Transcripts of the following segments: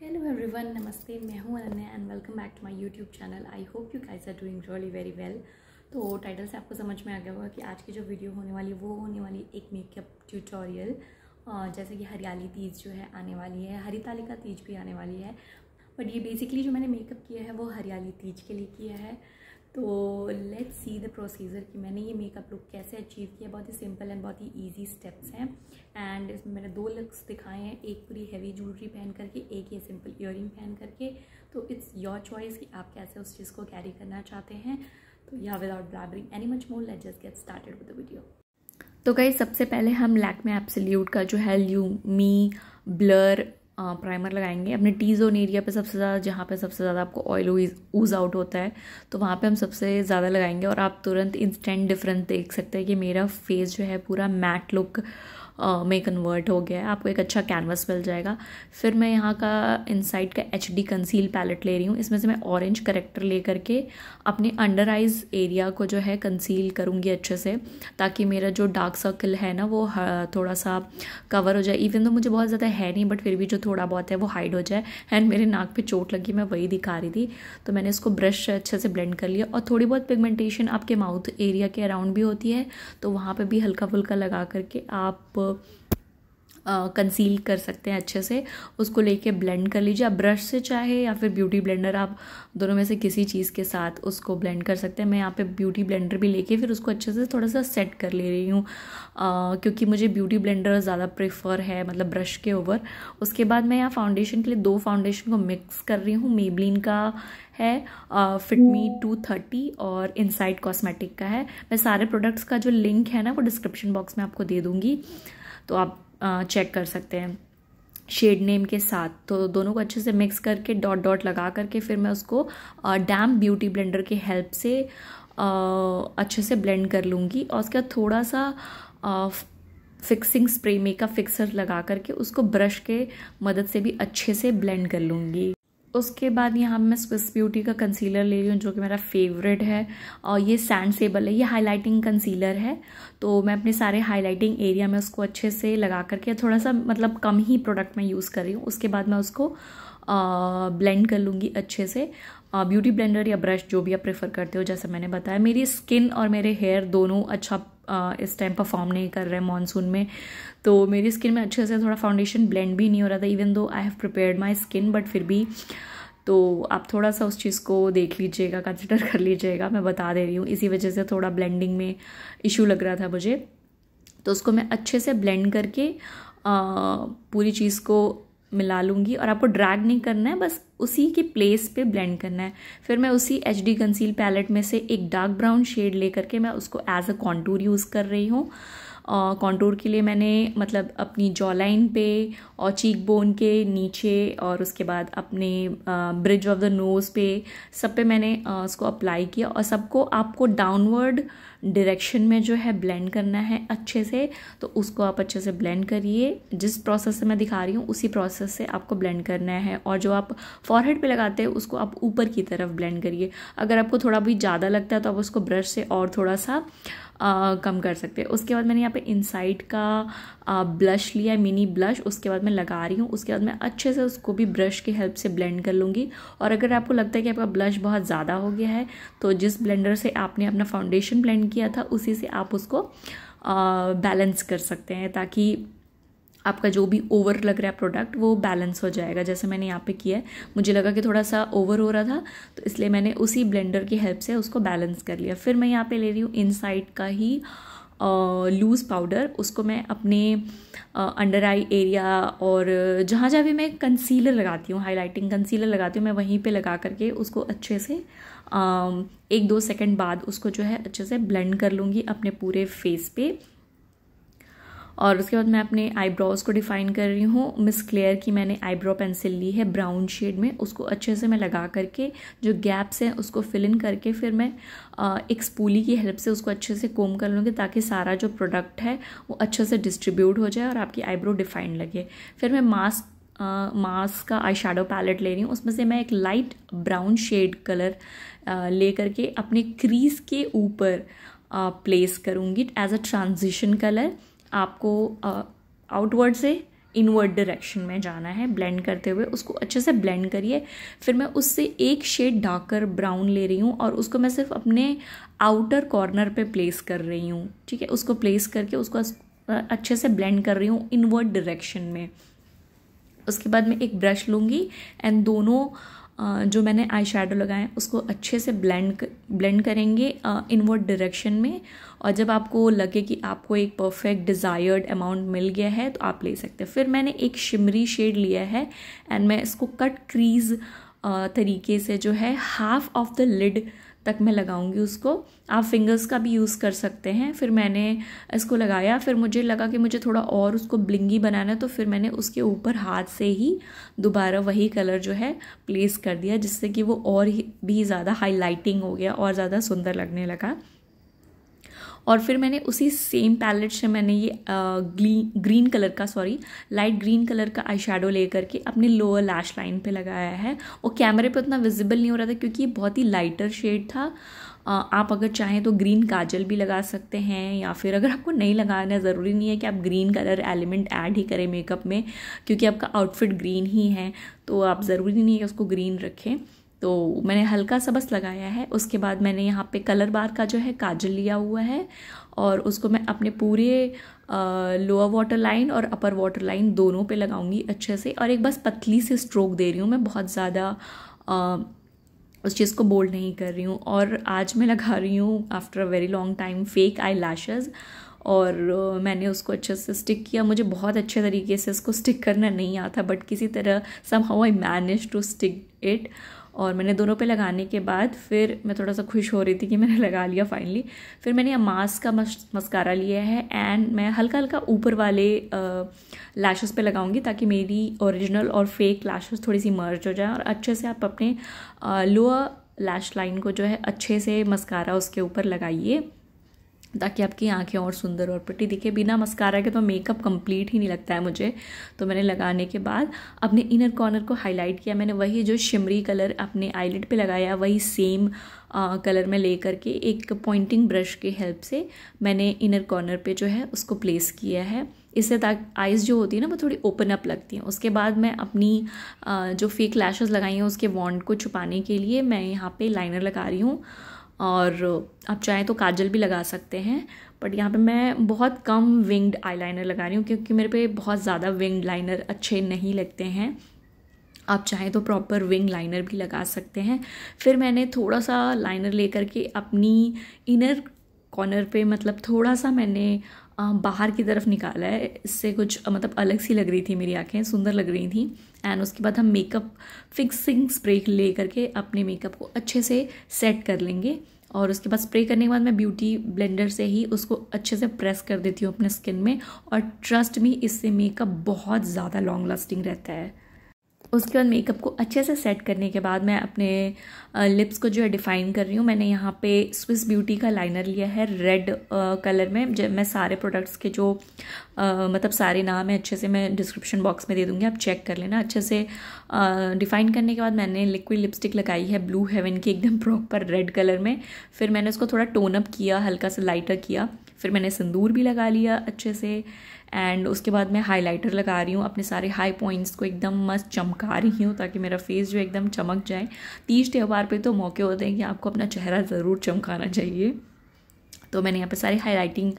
hello everyone नमस्ते मैं हूं Ananya and welcome back to my YouTube channel I hope you guys are doing really very well तो title से आपको समझ में आ गया होगा कि आज की जो वीडियो होने वाली है वो होने वाली एक मेकअप ट्यूटोरियल जैसे कि हरियाली तीज जो है आने वाली है हरितालिका तीज भी आने वाली है बट ये बेसिकली जो मैंने मेकअप किया है वो हरियाली तीज के लिए किया है तो लेट्स सी द प्रोसीजर कि मैंने ये मेकअप लुक कैसे अचीव किया बहुत ही सिंपल एंड बहुत ही इजी स्टेप्स हैं एंड इसमें मैंने दो लुक्स दिखाए हैं एक पूरी हैवी ज्वेलरी पहन करके एक ये सिंपल इयर पहन करके तो इट्स योर चॉइस कि आप कैसे उस चीज़ को कैरी करना चाहते हैं तो या without blabbering any much more let just get started with the video तो गई सबसे पहले हम लैक में एप्सल्यूट का जो है ल्यू मी ब्लर प्राइमर लगाएंगे अपने टी जोन एरिया पे सबसे ज़्यादा जहाँ पे सबसे ज़्यादा आपको ऑयल ऊज आउट होता है तो वहाँ पे हम सबसे ज़्यादा लगाएंगे और आप तुरंत इंस्टेंट डिफरेंस देख सकते हैं कि मेरा फेस जो है पूरा मैट लुक में कन्वर्ट हो गया है आपको एक अच्छा कैनवस मिल जाएगा फिर मैं यहाँ का इनसाइड का एच डी कंसील पैलेट ले रही हूँ इसमें से मैं ऑरेंज करेक्टर ले करके अपने अंडर आइज एरिया को जो है कंसील करूँगी अच्छे से ताकि मेरा जो डार्क सर्कल है ना वो हाँ, थोड़ा सा कवर हो जाए इवन तो मुझे बहुत ज़्यादा है नहीं बट फिर भी जो थोड़ा बहुत है वो हाइड हो जाए एंड मेरे नाक पर चोट लगी मैं वही दिखा रही थी तो मैंने इसको ब्रश अच्छे से ब्लेंड कर लिया और थोड़ी बहुत पिगमेंटेशन आपके माउथ एरिया के अराउंड भी होती है तो वहाँ पर भी हल्का फुल्का लगा करके आप कंसील कर सकते हैं अच्छे से उसको लेके ब्लेंड कर लीजिए आप ब्रश से चाहे या फिर ब्यूटी ब्लेंडर आप दोनों में से किसी चीज़ के साथ उसको ब्लेंड कर सकते हैं मैं यहाँ पे ब्यूटी ब्लेंडर भी लेके फिर उसको अच्छे से थोड़ा सा सेट कर ले रही हूँ क्योंकि मुझे ब्यूटी ब्लेंडर ज़्यादा प्रेफर है मतलब ब्रश के ओवर उसके बाद मैं यहाँ फाउंडेशन के लिए दो फाउंडेशन को मिक्स कर रही हूँ मेबलिन का है फिटमी टू थर्टी और इनसाइड कॉस्मेटिक का है मैं सारे प्रोडक्ट्स का जो लिंक है ना वो डिस्क्रिप्शन बॉक्स में आपको दे दूँगी तो आप आ, uh, चेक कर सकते हैं शेड नेम के साथ तो दोनों को अच्छे से मिक्स करके डॉट डॉट लगा करके फिर मैं उसको डैम ब्यूटी ब्लेंडर के हेल्प से आ, uh, अच्छे से ब्लेंड कर लूँगी और उसके बाद थोड़ा सा आ, फिक्सिंग स्प्रे मेकअप फिक्सर लगा करके उसको ब्रश के मदद से भी अच्छे से ब्लेंड कर लूँगी उसके बाद यहाँ मैं स्विस ब्यूटी का कंसीलर ले रही हूँ जो कि मेरा फेवरेट है और ये सैंड सेबल है ये हाइलाइटिंग कंसीलर है तो मैं अपने सारे हाइलाइटिंग एरिया में उसको अच्छे से लगा करके थोड़ा सा मतलब कम ही प्रोडक्ट मैं यूज़ कर रही हूँ उसके बाद मैं उसको ब्लेंड कर लूँगी अच्छे से ब्यूटी ब्लेंडर या ब्रश जो भी आप प्रेफर करते हो जैसे मैंने बताया मेरी स्किन और मेरे हेयर दोनों अच्छा इस टाइम परफॉर्म नहीं कर रहे मानसून में तो मेरी स्किन में अच्छे से थोड़ा फाउंडेशन ब्लेंड भी नहीं हो रहा था even though I have prepared my skin but फिर भी तो आप थोड़ा सा उस चीज़ को देख लीजिएगा कंसिडर कर लीजिएगा मैं बता दे रही हूँ इसी वजह से थोड़ा ब्लेंडिंग में इशू लग रहा था मुझे तो उसको मैं अच्छे से ब्लेंड करके आ, पूरी चीज़ को मिला लूँगी और आपको ड्रैग नहीं करना है बस उसी के प्लेस पे ब्लेंड करना है फिर मैं उसी एच डी कंसील पैलेट में से एक डार्क ब्राउन शेड लेकर के मैं उसको एज अ कॉन्टूर यूज़ कर रही हूँ कॉन्टूर के लिए मैंने मतलब अपनी जॉ लाइन पे और चीक बोन के नीचे और उसके बाद अपने ब्रिज ऑफ द नोज़ पे सब पे मैंने उसको अप्लाई किया और सबको आपको डाउनवर्ड डायरेक्शन में जो है ब्लेंड करना है अच्छे से तो उसको आप अच्छे से ब्लेंड करिए जिस प्रोसेस से मैं दिखा रही हूँ उसी प्रोसेस से आपको ब्लेंड करना है और जो आप फॉरहेड पे लगाते हैं उसको आप ऊपर की तरफ ब्लेंड करिए अगर आपको थोड़ा भी ज़्यादा लगता है तो आप उसको ब्रश से और थोड़ा सा आ, कम कर सकते हैं उसके बाद मैंने यहाँ पे इनसाइड का आ, ब्लश लिया है मिनी ब्लश उसके बाद मैं लगा रही हूँ उसके बाद मैं अच्छे से उसको भी ब्रश की हेल्प से ब्लेंड कर लूँगी और अगर आपको लगता है कि आपका ब्लश बहुत ज़्यादा हो गया है तो जिस ब्लेंडर से आपने अपना फाउंडेशन ब्लेंड किया था उसी से आप उसको बैलेंस कर सकते हैं ताकि आपका जो भी ओवर लग रहा है प्रोडक्ट वो बैलेंस हो जाएगा जैसे मैंने यहाँ पे किया है मुझे लगा कि थोड़ा सा ओवर हो रहा था तो इसलिए मैंने उसी ब्लेंडर की हेल्प से उसको बैलेंस कर लिया फिर मैं यहाँ पे ले रही हूँ इनसाइड का ही लूज़ पाउडर उसको मैं अपने अंडर आई एरिया और जहाँ जहाँ भी मैं कंसीलर लगाती हूँ हाइलाइटिंग कंसीलर लगाती हूँ मैं वहीं पे लगा करके उसको अच्छे से एक दो सेकंड बाद उसको जो है अच्छे से ब्लेंड कर लूँगी अपने पूरे फेस पे और उसके बाद मैं अपने आईब्रोज को डिफाइन कर रही हूँ मिस क्लेयर की मैंने आईब्रो पेंसिल ली है ब्राउन शेड में उसको अच्छे से मैं लगा करके जो गैप्स हैं उसको फिल इन करके फिर मैं एक स्पूली की हेल्प से उसको अच्छे से कोम कर लूँगी ताकि सारा जो प्रोडक्ट है वो अच्छे से डिस्ट्रीब्यूट हो जाए और आपकी आईब्रो डिफाइन लगे फिर मैं मास्क मास्क का आई शेडो पैलेट ले रही हूँ उसमें से मैं एक लाइट ब्राउन शेड कलर ले करके अपने क्रीज के ऊपर प्लेस करूँगी एज अ ट्रांजिशन कलर आपको आउटवर्ड से इनवर्ड डायरेक्शन में जाना है ब्लेंड करते हुए उसको अच्छे से ब्लेंड करिए फिर मैं उससे एक शेड डार्कर ब्राउन ले रही हूँ और उसको मैं सिर्फ अपने आउटर कॉर्नर पे प्लेस कर रही हूँ ठीक है उसको प्लेस करके उसको अच्छे से ब्लेंड कर रही हूँ इनवर्ड डायरेक्शन में उसके बाद मैं एक ब्रश लूँगी एंड दोनों जो मैंने आई शेडो लगाए उसको अच्छे से ब्लेंड ब्लेंड करेंगे इनवर्ड डायरेक्शन में और जब आपको लगे कि आपको एक परफेक्ट डिज़ायर्ड अमाउंट मिल गया है तो आप ले सकते हैं फिर मैंने एक शिमरी शेड लिया है एंड मैं इसको कट क्रीज तरीके से जो है हाफ ऑफ द लिड तक मैं लगाऊंगी उसको आप फिंगर्स का भी यूज़ कर सकते हैं फिर मैंने इसको लगाया फिर मुझे लगा कि मुझे थोड़ा और उसको ब्लिंगी बनाना है तो फिर मैंने उसके ऊपर हाथ से ही दोबारा वही कलर जो है प्लेस कर दिया जिससे कि वो और भी ज़्यादा हाईलाइटिंग हो गया और ज़्यादा सुंदर लगने लगा और फिर मैंने उसी सेम पैलेट से मैंने ये ग्रीन कलर का सॉरी लाइट ग्रीन कलर का आई शेडो ले करके अपने लोअर लैश लाइन पे लगाया है और कैमरे पे उतना विजिबल नहीं हो रहा था क्योंकि ये बहुत ही लाइटर शेड था आप अगर चाहें तो ग्रीन काजल भी लगा सकते हैं या फिर अगर आपको नहीं लगाना ज़रूरी नहीं है कि आप ग्रीन कलर एलिमेंट ऐड ही करें मेकअप में क्योंकि आपका आउटफिट ग्रीन ही है तो आप ज़रूरी नहीं है उसको ग्रीन रखें तो मैंने हल्का सा बस लगाया है उसके बाद मैंने यहाँ पे कलर बार का जो है काजल लिया हुआ है और उसको मैं अपने पूरे लोअर वाटर लाइन और अपर वाटर लाइन दोनों पे लगाऊंगी अच्छे से और एक बस पतली से स्ट्रोक दे रही हूँ मैं बहुत ज़्यादा उस चीज़ को बोल्ड नहीं कर रही हूँ और आज मैं लगा रही हूँ after a very long time fake eyelashes और मैंने उसको अच्छे से स्टिक किया मुझे बहुत अच्छे तरीके से इसको स्टिक करना नहीं आता बट किसी तरह somehow I manage to stick it और मैंने दोनों पे लगाने के बाद फिर मैं थोड़ा सा खुश हो रही थी कि मैंने लगा लिया फाइनली फिर मैंने मास्क का मस्कारा लिया है एंड मैं हल्का हल्का ऊपर वाले लैशेस पे लगाऊंगी ताकि मेरी ओरिजिनल और फेक लैशेस थोड़ी सी मर्ज हो जाए और अच्छे से आप अपने लोअर लैश लाइन को जो है अच्छे से मस्कारा उसके ऊपर लगाइए ताकि आपकी आंखें और सुंदर और पट्टी दिखे बिना मस्कारा के तो मेकअप कंप्लीट ही नहीं लगता है मुझे तो मैंने लगाने के बाद अपने इनर कॉर्नर को हाईलाइट किया मैंने वही जो शिमरी कलर अपने आईलिड पे लगाया वही सेम आ, कलर में लेकर के एक पॉइंटिंग ब्रश के हेल्प से मैंने इनर कॉर्नर पे जो है उसको प्लेस किया है इससे ताकि आइज़ जो होती है ना वो थोड़ी ओपन अप लगती हैं उसके बाद मैं अपनी आ, जो फेक लैशेज़ लगाई हैं उसके वॉन्ड को छुपाने के लिए मैं यहाँ पे लाइनर लगा रही हूँ और आप चाहें तो काजल भी लगा सकते हैं बट यहाँ पे मैं बहुत कम विंग्ड आईलाइनर लगा रही हूँ क्योंकि मेरे पे बहुत ज़्यादा विंग्ड लाइनर अच्छे नहीं लगते हैं आप चाहें तो प्रॉपर विंग लाइनर भी लगा सकते हैं फिर मैंने थोड़ा सा लाइनर लेकर के अपनी इनर कॉर्नर पे मतलब थोड़ा सा मैंने बाहर की तरफ निकाला है इससे कुछ मतलब अलग सी लग रही थी मेरी आँखें सुंदर लग रही थी एंड उसके बाद हम मेकअप फिक्सिंग स्प्रे ले करके अपने मेकअप को अच्छे से सेट कर लेंगे और उसके बाद स्प्रे करने के बाद मैं ब्यूटी ब्लेंडर से ही उसको अच्छे से प्रेस कर देती हूँ अपने स्किन में और ट्रस्ट में इससे मेकअप बहुत ज़्यादा लॉन्ग लास्टिंग रहता है उसके बाद मेकअप को अच्छे से सेट करने के बाद मैं अपने लिप्स को जो है डिफ़ाइन कर रही हूँ मैंने यहाँ पे स्विस ब्यूटी का लाइनर लिया है रेड कलर में जब मैं सारे प्रोडक्ट्स के जो आ, मतलब सारे नाम है अच्छे से मैं डिस्क्रिप्शन बॉक्स में दे दूँगी आप चेक कर लेना अच्छे से डिफ़ाइन करने के बाद मैंने लिक्विड लिपस्टिक लगाई है ब्लू हेवन की एकदम प्रॉपर रेड कलर में फिर मैंने उसको थोड़ा टोनअप किया हल्का सा लाइटर किया फिर मैंने सिंदूर भी लगा लिया अच्छे से एंड उसके बाद मैं हाइलाइटर लगा रही हूँ अपने सारे हाई पॉइंट्स को एकदम मस्त चमका रही हूँ ताकि मेरा फेस जो एकदम चमक जाए तीज त्यौहार पे तो मौके होते हैं कि आपको अपना चेहरा ज़रूर चमकाना चाहिए तो मैंने यहाँ पे सारे हाइलाइटिंग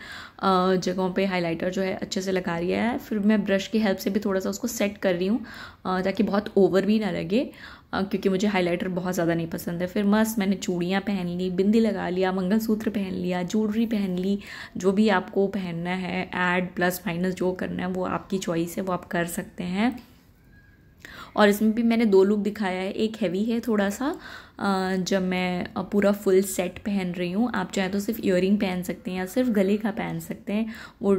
जगहों पे हाइलाइटर जो है अच्छे से लगा लिया है फिर मैं ब्रश की हेल्प से भी थोड़ा सा उसको सेट कर रही हूँ ताकि बहुत ओवर भी ना लगे क्योंकि मुझे हाइलाइटर बहुत ज़्यादा नहीं पसंद है फिर मस्त मैंने चूड़ियाँ पहन ली बिंदी लगा लिया मंगलसूत्र पहन लिया ज्वेलरी पहन ली जो भी आपको पहनना है ऐड प्लस माइनस जो करना है वो आपकी चॉइस है वो आप कर सकते हैं और इसमें भी मैंने दो लुक दिखाया है एक हैवी है थोड़ा सा जब मैं पूरा फुल सेट पहन रही हूँ आप चाहे तो सिर्फ ईयर पहन सकते हैं या सिर्फ गले का पहन सकते हैं वो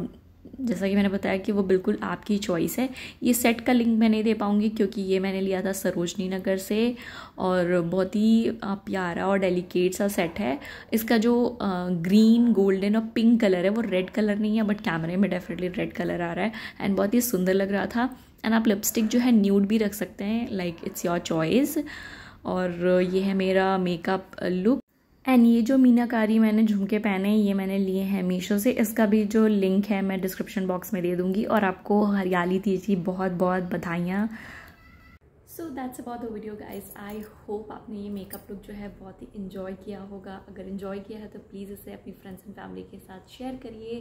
जैसा कि मैंने बताया कि वो बिल्कुल आपकी चॉइस है ये सेट का लिंक मैं नहीं दे पाऊँगी क्योंकि ये मैंने लिया था सरोजनी नगर से और बहुत ही प्यारा और डेलिकेट सा सेट है इसका जो ग्रीन गोल्डन और पिंक कलर है वो रेड कलर नहीं है बट कैमरे में डेफिनेटली रेड कलर आ रहा है एंड बहुत ही सुंदर लग रहा था एंड आप लिपस्टिक जो है न्यूड भी रख सकते हैं लाइक इट्स योर चॉइस और ये है मेरा मेकअप लुक एंड ये जो मीनाकारी मैंने झुमके पहने ये मैंने लिए हैं मीशो से इसका भी जो लिंक है मैं डिस्क्रिप्शन बॉक्स में दे दूँगी और आपको हरियाली तीज की बहुत बहुत बधाइयाँ so that's about the video guys I hope आपने ये मेकअप लुक जो है बहुत ही इन्जॉय किया होगा अगर इन्जॉय किया है तो प्लीज़ इसे अपनी फ्रेंड्स एंड फैमिली के साथ शेयर करिए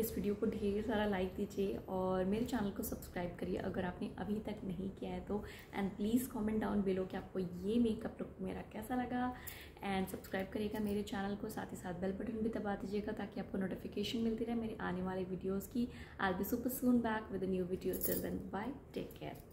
इस वीडियो को ढेर सारा लाइक दीजिए और मेरे चैनल को सब्सक्राइब करिए अगर आपने अभी तक नहीं किया है तो and please comment down below कि आपको ये मेकअप लुक मेरा कैसा लगा एंड सब्सक्राइब करिएगा मेरे चैनल को साथ ही साथ बेल बटन भी दबा दीजिएगा ताकि आपको नोटिफिकेशन मिलती रहे मेरे आने वाले वीडियोज़ की I be super soon back with new video till then bye take care